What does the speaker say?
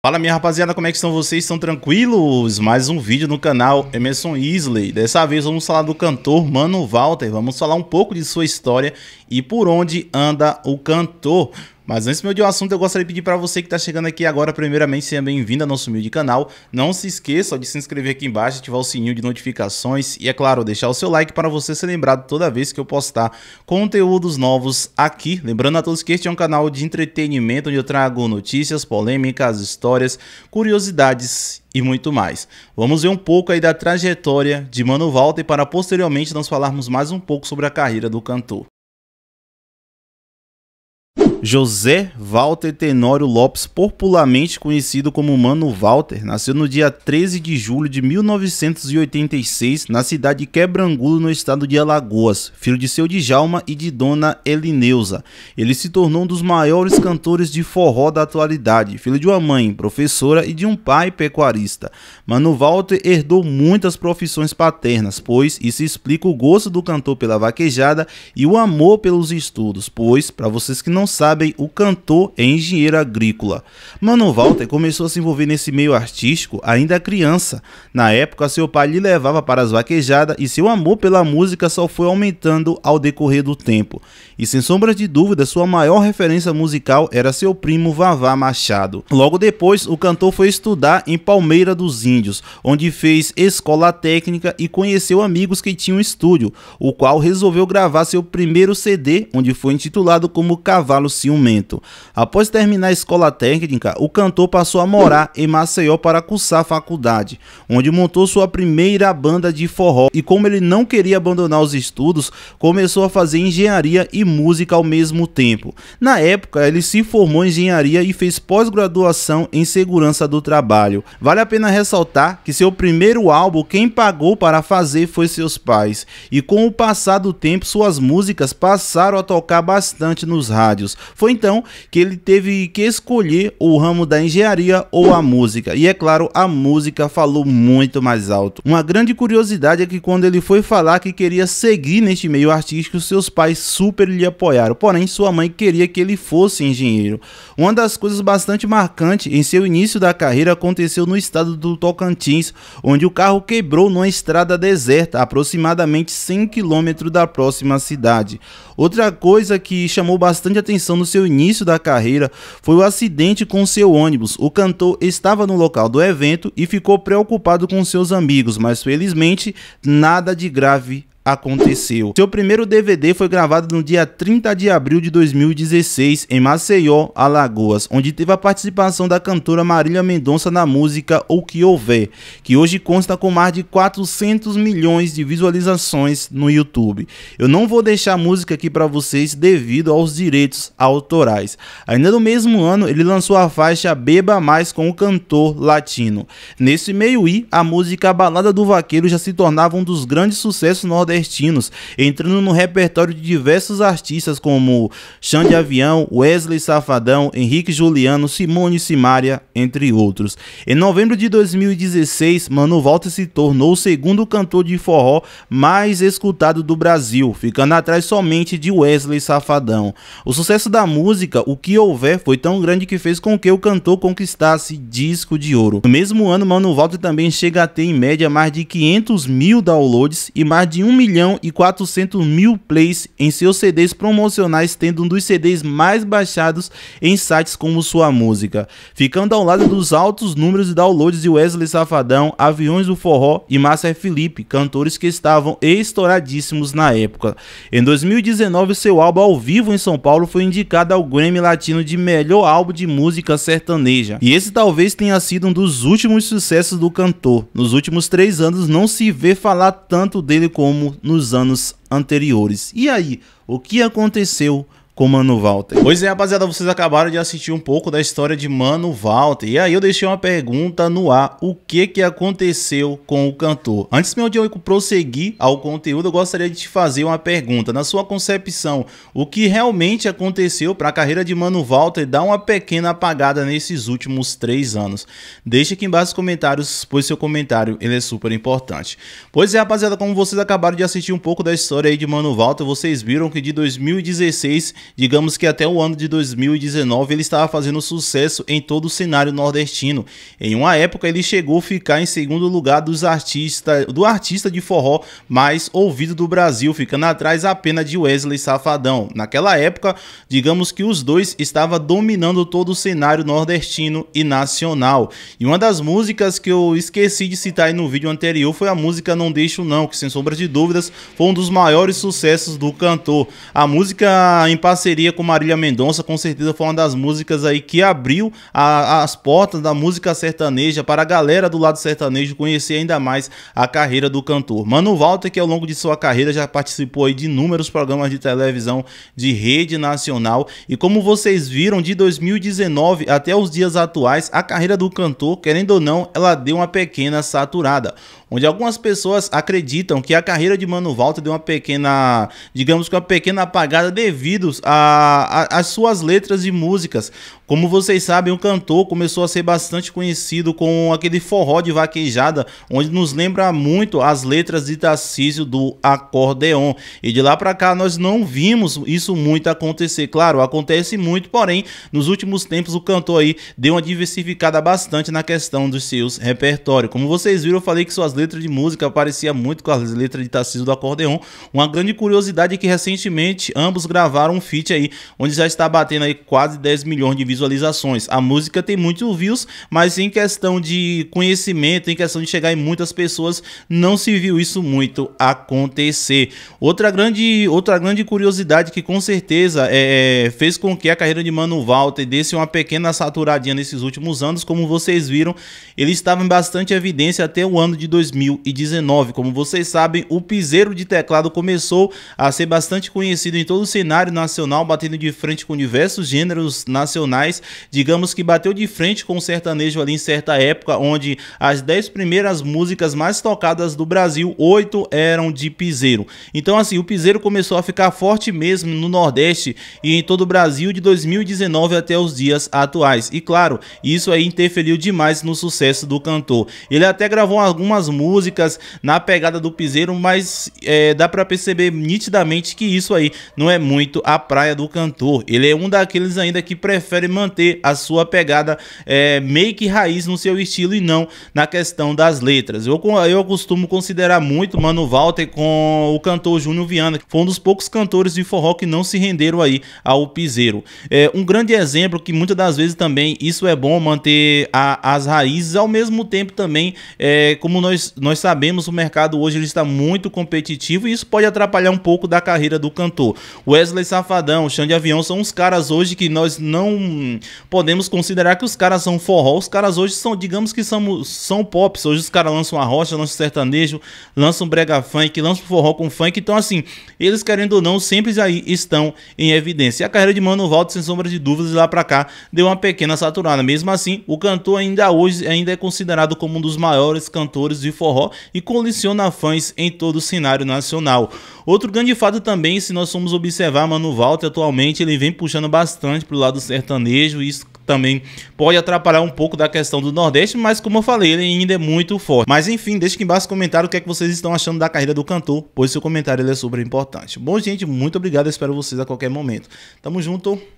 Fala minha rapaziada, como é que estão vocês? Estão tranquilos? Mais um vídeo no canal Emerson Isley. Dessa vez vamos falar do cantor Mano Walter, vamos falar um pouco de sua história e por onde anda o cantor. Mas antes meu de um assunto, eu gostaria de pedir para você que está chegando aqui agora, primeiramente, seja bem-vindo ao nosso humilde canal. Não se esqueça de se inscrever aqui embaixo, ativar o sininho de notificações e, é claro, deixar o seu like para você ser lembrado toda vez que eu postar conteúdos novos aqui. Lembrando a todos que este é um canal de entretenimento onde eu trago notícias, polêmicas, histórias, curiosidades e muito mais. Vamos ver um pouco aí da trajetória de Mano Walter para posteriormente nós falarmos mais um pouco sobre a carreira do cantor. José Walter Tenório Lopes, popularmente conhecido como Mano Walter, nasceu no dia 13 de julho de 1986 na cidade de Quebrangulo, no estado de Alagoas, filho de seu Djalma e de Dona Elineusa. Ele se tornou um dos maiores cantores de forró da atualidade, filho de uma mãe, professora e de um pai pecuarista. Mano Walter herdou muitas profissões paternas, pois isso explica o gosto do cantor pela vaquejada e o amor pelos estudos, pois, para vocês que não sabem, sabem, o cantor é engenheiro agrícola. Mano Walter começou a se envolver nesse meio artístico ainda criança. Na época, seu pai lhe levava para as vaquejadas e seu amor pela música só foi aumentando ao decorrer do tempo. E sem sombra de dúvida, sua maior referência musical era seu primo Vavá Machado. Logo depois, o cantor foi estudar em Palmeira dos Índios, onde fez escola técnica e conheceu amigos que tinham estúdio, o qual resolveu gravar seu primeiro CD, onde foi intitulado como Cavalos ciumento. Após terminar a escola técnica, o cantor passou a morar em Maceió para cursar a faculdade, onde montou sua primeira banda de forró. E como ele não queria abandonar os estudos, começou a fazer engenharia e música ao mesmo tempo. Na época, ele se formou em engenharia e fez pós-graduação em segurança do trabalho. Vale a pena ressaltar que seu primeiro álbum, quem pagou para fazer foi seus pais. E com o passar do tempo, suas músicas passaram a tocar bastante nos rádios, foi então que ele teve que escolher o ramo da engenharia ou a música. E é claro, a música falou muito mais alto. Uma grande curiosidade é que quando ele foi falar que queria seguir neste meio artístico, seus pais super lhe apoiaram. Porém, sua mãe queria que ele fosse engenheiro. Uma das coisas bastante marcantes em seu início da carreira aconteceu no estado do Tocantins, onde o carro quebrou numa estrada deserta, aproximadamente 100 km da próxima cidade. Outra coisa que chamou bastante atenção no seu início da carreira foi o acidente com seu ônibus. O cantor estava no local do evento e ficou preocupado com seus amigos, mas felizmente nada de grave aconteceu. Seu primeiro DVD foi gravado no dia 30 de abril de 2016 em Maceió, Alagoas, onde teve a participação da cantora Marília Mendonça na música O Que Houver, que hoje consta com mais de 400 milhões de visualizações no YouTube. Eu não vou deixar a música aqui para vocês devido aos direitos autorais. Ainda no mesmo ano, ele lançou a faixa Beba Mais com o cantor latino. Nesse meio i, a música Balada do Vaqueiro já se tornava um dos grandes sucessos nordestinos nordestinos, entrando no repertório de diversos artistas como Chão de Avião, Wesley Safadão, Henrique Juliano, Simone Simaria, entre outros. Em novembro de 2016, Mano Volta se tornou o segundo cantor de forró mais escutado do Brasil, ficando atrás somente de Wesley Safadão. O sucesso da música, O Que Houver, foi tão grande que fez com que o cantor conquistasse disco de ouro. No mesmo ano, Mano Volta também chega a ter em média mais de 500 mil downloads e mais de 1 milhão milhão e 400 mil plays em seus CDs promocionais, tendo um dos CDs mais baixados em sites como sua música, ficando ao lado dos altos números de downloads de Wesley Safadão, Aviões do Forró e Márcia Felipe, cantores que estavam estouradíssimos na época. Em 2019, seu álbum ao vivo em São Paulo foi indicado ao Grammy Latino de melhor álbum de música sertaneja, e esse talvez tenha sido um dos últimos sucessos do cantor. Nos últimos três anos, não se vê falar tanto dele como nos anos anteriores. E aí, o que aconteceu com Mano Walter. Pois é, rapaziada, vocês acabaram de assistir um pouco da história de Mano Walter. E aí eu deixei uma pergunta no ar: o que que aconteceu com o cantor? Antes meu de eu prosseguir ao conteúdo, eu gostaria de te fazer uma pergunta. Na sua concepção, o que realmente aconteceu para a carreira de Mano Walter dar uma pequena apagada nesses últimos três anos? Deixa aqui embaixo nos comentários, pois seu comentário ele é super importante. Pois é, rapaziada, como vocês acabaram de assistir um pouco da história aí de Mano Walter, vocês viram que de 2016 Digamos que até o ano de 2019 ele estava fazendo sucesso em todo o cenário nordestino. Em uma época ele chegou a ficar em segundo lugar dos artista, do artista de forró mais ouvido do Brasil, ficando atrás apenas de Wesley Safadão. Naquela época, digamos que os dois estavam dominando todo o cenário nordestino e nacional. E uma das músicas que eu esqueci de citar no vídeo anterior foi a música Não Deixo Não, que sem sombra de dúvidas foi um dos maiores sucessos do cantor. A música em parceria com Marília Mendonça, com certeza foi uma das músicas aí que abriu a, as portas da música sertaneja para a galera do lado sertanejo conhecer ainda mais a carreira do cantor. Mano Walter, que ao longo de sua carreira já participou de inúmeros programas de televisão de rede nacional e como vocês viram, de 2019 até os dias atuais, a carreira do cantor, querendo ou não, ela deu uma pequena saturada onde algumas pessoas acreditam que a carreira de Mano Walter deu uma pequena, digamos que uma pequena apagada devido às suas letras e músicas. Como vocês sabem, o cantor começou a ser bastante conhecido com aquele forró de vaquejada, onde nos lembra muito as letras de Tarcísio do acordeon. E de lá para cá nós não vimos isso muito acontecer. Claro, acontece muito, porém, nos últimos tempos o cantor aí deu uma diversificada bastante na questão dos seus repertórios. Como vocês viram, eu falei que suas letras de música parecia muito com as letras de Tarcísio do Acordeon. Uma grande curiosidade é que recentemente ambos gravaram um feat aí, onde já está batendo aí quase 10 milhões de visualizações. A música tem muitos views, mas em questão de conhecimento, em questão de chegar em muitas pessoas, não se viu isso muito acontecer. Outra grande, outra grande curiosidade que com certeza é, é fez com que a carreira de Mano Walter desse uma pequena saturadinha nesses últimos anos, como vocês viram, ele estava em bastante evidência até o ano de 2000 2019. Como vocês sabem, o piseiro de teclado começou a ser bastante conhecido em todo o cenário nacional, batendo de frente com diversos gêneros nacionais. Digamos que bateu de frente com o sertanejo ali em certa época, onde as 10 primeiras músicas mais tocadas do Brasil, 8 eram de piseiro. Então assim, o piseiro começou a ficar forte mesmo no Nordeste e em todo o Brasil de 2019 até os dias atuais. E claro, isso aí interferiu demais no sucesso do cantor. Ele até gravou algumas músicas músicas, na pegada do piseiro, mas é, dá para perceber nitidamente que isso aí não é muito a praia do cantor. Ele é um daqueles ainda que prefere manter a sua pegada é, meio que raiz no seu estilo e não na questão das letras. Eu, eu costumo considerar muito Mano Walter com o cantor Júnior Viana, que foi um dos poucos cantores de forró que não se renderam aí ao piseiro. É, um grande exemplo que muitas das vezes também isso é bom manter a, as raízes, ao mesmo tempo também, é, como nós nós, sabemos o mercado hoje ele está muito competitivo e isso pode atrapalhar um pouco da carreira do cantor. Wesley Safadão, Xande Avião são uns caras hoje que nós não podemos considerar que os caras são forró. Os caras hoje são, digamos que são, são pops. Hoje os caras lançam a rocha, lançam sertanejo, lançam brega funk, lançam forró com funk. Então, assim, eles querendo ou não, sempre já estão em evidência. E a carreira de Mano volta sem sombra de dúvidas, lá para cá deu uma pequena saturada. Mesmo assim, o cantor ainda hoje ainda é considerado como um dos maiores cantores de forró e coleciona fãs em todo o cenário nacional. Outro grande fato também, se nós formos observar, Mano Walter atualmente ele vem puxando bastante o lado sertanejo e isso também pode atrapalhar um pouco da questão do Nordeste, mas como eu falei, ele ainda é muito forte. Mas enfim, deixe aqui embaixo no comentário o que é que vocês estão achando da carreira do cantor, pois seu comentário ele é super importante. Bom, gente, muito obrigado, espero vocês a qualquer momento. Tamo junto.